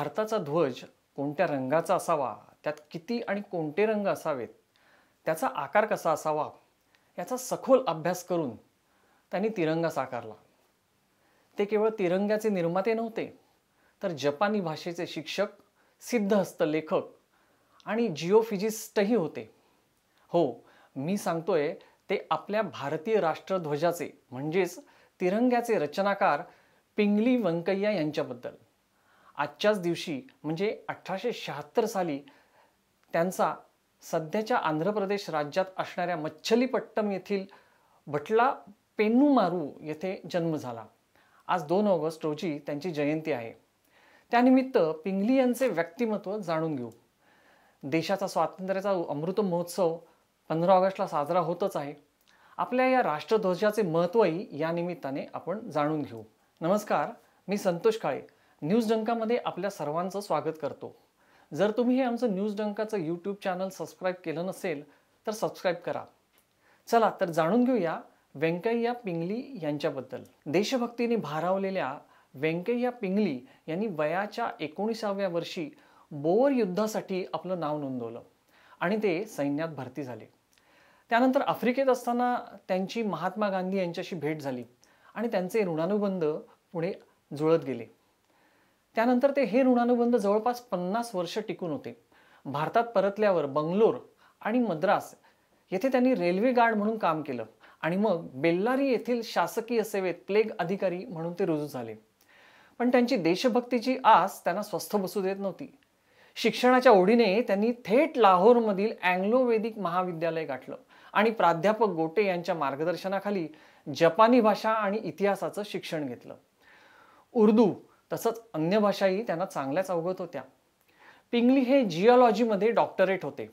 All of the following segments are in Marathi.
भारताचा ध्वज कोणत्या रंगाचा असावा त्यात किती आणि कोणते रंग असावेत त्याचा आकार कसा असावा याचा सखोल अभ्यास करून त्यांनी तिरंगा साकारला ते केवळ तिरंग्याचे निर्माते नव्हते तर जपानी भाषेचे शिक्षक सिद्धहस्त लेखक आणि जिओफिजिस्टही होते हो मी सांगतोय ते आपल्या भारतीय राष्ट्रध्वजाचे म्हणजेच तिरंग्याचे रचनाकार पिंगली वंकय्या यांच्याबद्दल आजच्याच दिवशी म्हणजे अठराशे शहात्तर साली त्यांचा सध्याच्या आंध्र प्रदेश राज्यात असणाऱ्या मच्छलीपट्टम येथील भटला मारू येथे जन्म झाला आज दोन ऑगस्ट रोजी त्यांची जयंती आहे त्यानिमित्त पिंगली यांचे व्यक्तिमत्व जाणून घेऊ देशाचा स्वातंत्र्याचा अमृत महोत्सव पंधरा ऑगस्टला साजरा होतच आहे आपल्या या राष्ट्रध्वजाचे महत्त्वही या निमित्ताने आपण जाणून घेऊ नमस्कार मी संतोष काळे न्यूज डंकामध्ये आपल्या सर्वांचं स्वागत करतो जर तुम्ही हे आमचं न्यूज डंकाचं यूट्यूब चॅनल सबस्क्राईब केलं नसेल तर सबस्क्राईब करा चला तर जाणून घेऊया व्यंकय्या पिंगली यांच्याबद्दल देशभक्तीने भारावलेल्या व्यंकय्या पिंगली यांनी वयाच्या एकोणीसाव्या वर्षी बोअर युद्धासाठी आपलं नाव नोंदवलं आणि ते सैन्यात भरती झाले त्यानंतर आफ्रिकेत असताना त्यांची महात्मा गांधी यांच्याशी भेट झाली आणि त्यांचे ऋणानुबंध पुढे जुळत गेले त्यानंतर ते हे ऋणानुबंध जवळपास पन्नास वर्ष टिकून होते भारतात परतल्यावर बंगलोर आणि मद्रास येथे त्यांनी रेल्वे गार्ड म्हणून काम केलं आणि मग बेल्लारी येथील शासकीय सेवेत प्लेग अधिकारी म्हणून ते रुजू झाले पण त्यांची देशभक्तीची आस त्यांना स्वस्थ बसू देत नव्हती शिक्षणाच्या ओढीने त्यांनी थेट लाहोरमधील अँग्लो वेदिक महाविद्यालय गाठलं आणि प्राध्यापक गोटे यांच्या मार्गदर्शनाखाली जपानी भाषा आणि इतिहासाचं शिक्षण घेतलं उर्दू तसंच अन्य भाषाही त्यांना चांगल्याच अवगत होत्या पिंगली हे जिओलॉजीमध्ये डॉक्टरेट होते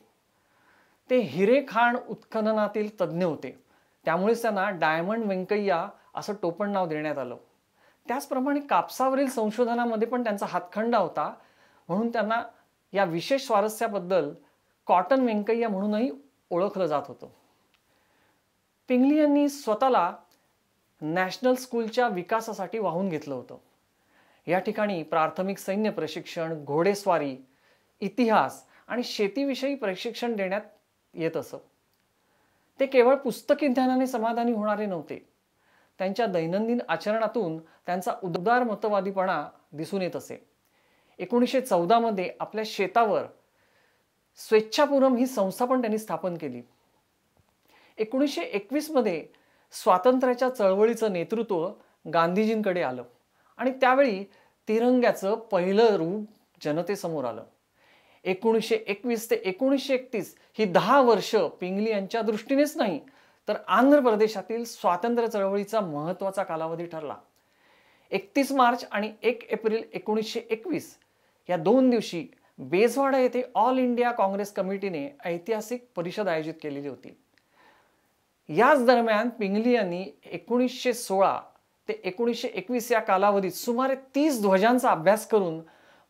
ते हिरे खाण उत्खननातील तज्ज्ञ होते त्यामुळेच त्यांना डायमंड व्यंकय्या असं टोपण नाव देण्यात आलं त्याचप्रमाणे कापसावरील संशोधनामध्ये पण त्यांचा हातखंडा होता म्हणून त्यांना या विशेष स्वारस्याबद्दल कॉटन व्यंकय्या म्हणूनही ओळखलं जात होतं पिंगली यांनी स्वतःला नॅशनल स्कूलच्या विकासासाठी वाहून घेतलं होतं या ठिकाणी प्राथमिक सैन्य प्रशिक्षण घोडेस्वारी इतिहास आणि शेतीविषयी प्रशिक्षण देण्यात येत असत ते केवळ पुस्तकी ज्ञानाने समाधानी होणारे नव्हते त्यांच्या दैनंदिन आचरणातून त्यांचा उद्गार मतवादीपणा दिसून येत असे एकोणीसशे चौदामध्ये आपल्या शेतावर स्वेच्छापुरम ही संस्था पण त्यांनी स्थापन केली एकोणीसशे एकवीसमध्ये स्वातंत्र्याच्या चळवळीचं नेतृत्व गांधीजींकडे आलं आणि त्यावेळी तिरंग्याचं पहिलं रूप जनतेसमोर आलं एकोणीसशे एकवीस ते एकोणीसशे एकतीस ही दहा वर्ष पिंगली यांच्या दृष्टीनेच नाही तर आंध्र प्रदेशातील स्वातंत्र्य चळवळीचा महत्वाचा कालावधी ठरला एकतीस मार्च आणि एक एप्रिल एकोणीसशे एकवीस या दोन दिवशी बेजवाडा येथे ऑल इंडिया काँग्रेस कमिटीने ऐतिहासिक परिषद आयोजित केलेली होती याच दरम्यान पिंगली यांनी एकोणीसशे सोळा ते एकोणीसशे एकवीस या कालावधीत सुमारे तीस ध्वजांचा अभ्यास करून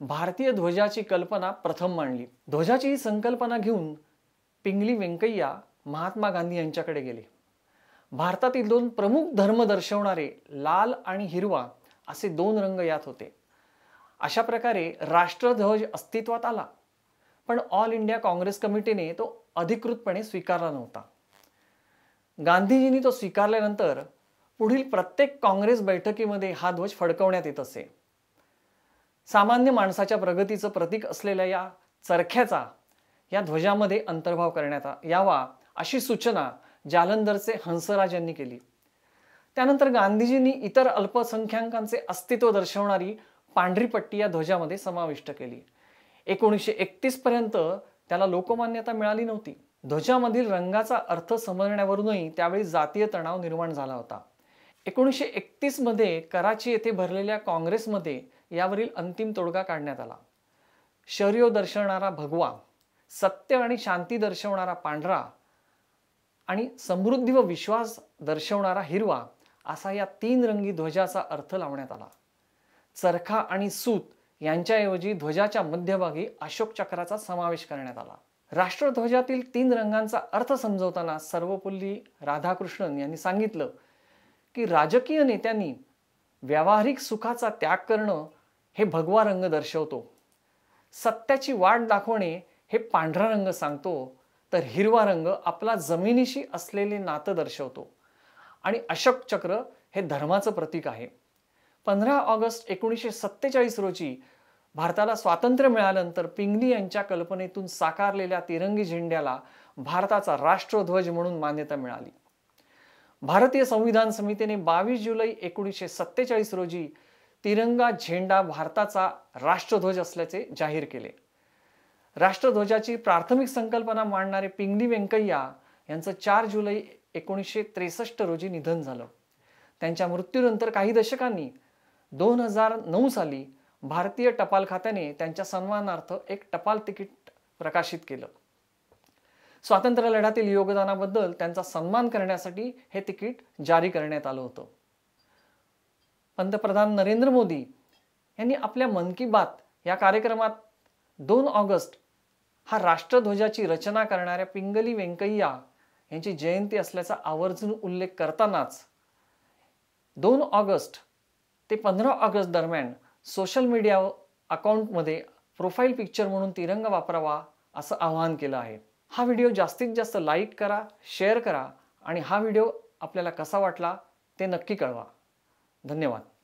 भारतीय ध्वजाची कल्पना प्रथम मांडली ध्वजाची ही संकल्पना घेऊन पिंगली व्यंकय्या महात्मा गांधी यांच्याकडे गेले भारतातील दोन प्रमुख धर्म दर्शवणारे लाल आणि हिरवा असे दोन रंग यात होते अशा प्रकारे राष्ट्रध्वज अस्तित्वात आला पण ऑल इंडिया काँग्रेस कमिटीने तो अधिकृतपणे स्वीकारला नव्हता गांधीजींनी तो स्वीकारल्यानंतर पुढील प्रत्येक काँग्रेस बैठकीमध्ये हा ध्वज फडकवण्यात येत असे सामान्य माणसाच्या प्रगतीचं प्रतीक असलेल्या या चरख्याचा या ध्वजामध्ये अंतर्भाव करण्यात यावा अशी सूचना जालंधरचे हंसराज यांनी केली त्यानंतर गांधीजींनी इतर अल्पसंख्याकांचे अस्तित्व दर्शवणारी पांढरी पट्टी या ध्वजामध्ये समाविष्ट केली एकोणीसशे एकतीस पर्यंत त्याला लोकमान्यता मिळाली नव्हती ध्वजामधील रंगाचा अर्थ समजण्यावरूनही त्यावेळी जातीय तणाव निर्माण झाला होता एकोणीसशे एकतीसमध्ये कराची येथे भरलेल्या काँग्रेसमध्ये यावरील अंतिम तोडगा काढण्यात आला शौर्य हो दर्शवणारा भगवा सत्य आणि शांती दर्शवणारा पांढरा आणि समृद्धी व विश्वास दर्शवणारा हिरवा असा या तीन रंगी ध्वजाचा अर्थ लावण्यात आला चरखा आणि सूत यांच्याऐवजी ध्वजाच्या मध्यभागी अशोक चक्राचा समावेश करण्यात आला राष्ट्रध्वजातील तीन रंगांचा अर्थ समजवताना सर्वपल्ली राधाकृष्णन यांनी सांगितलं की राजकीय नेत्यांनी व्यावहारिक सुखाचा त्याग करणं हे भगवा रंग दर्शवतो सत्याची वाट दाखवणे हे पांढरा रंग सांगतो तर हिरवा रंग आपला जमिनीशी असलेले नातं दर्शवतो आणि अशोक चक्र हे धर्माचं प्रतीक आहे पंधरा ऑगस्ट एकोणीसशे सत्तेचाळीस रोजी भारताला स्वातंत्र्य मिळाल्यानंतर पिंगली यांच्या कल्पनेतून साकारलेल्या तिरंगी झेंड्याला भारताचा राष्ट्रध्वज म्हणून मान्यता मिळाली भारतीय संविधान समितीने बावीस जुलै एकोणीसशे सत्तेचाळीस रोजी तिरंगा झेंडा भारताचा राष्ट्रध्वज असल्याचे जाहीर केले राष्ट्रध्वजाची प्राथमिक संकल्पना मांडणारे पिंगली व्यंकय्या यांचं चार जुलै एकोणीसशे त्रेसष्ट रोजी निधन झालं त्यांच्या मृत्यूनंतर काही दशकांनी दोन हजार नऊ साली भारतीय टपाल खात्याने त्यांच्या सन्मानार्थ एक टपाल तिकीट प्रकाशित केलं स्वातंत्र्य लढ्यातील योगदानाबद्दल त्यांचा सन्मान करण्यासाठी हे तिकीट जारी करण्यात आलं होतं पंतप्रधान नरेंद्र मोदी यांनी आपल्या मन की बात या कार्यक्रमात दोन ऑगस्ट हा राष्ट्रध्वजाची रचना करणाऱ्या पिंगली व्यंकय्या यांची जयंती असल्याचा आवर्जून उल्लेख करतानाच दोन ऑगस्ट ते पंधरा ऑगस्ट दरम्यान सोशल मीडिया अकाउंटमध्ये प्रोफाईल पिक्चर म्हणून तिरंगा वापरावा असं आवाहन केलं आहे हा व्हिडिओ जास्तीत जास्त लाईक करा शेअर करा आणि हा व्हिडिओ आपल्याला कसा वाटला ते नक्की कळवा धन्यवाद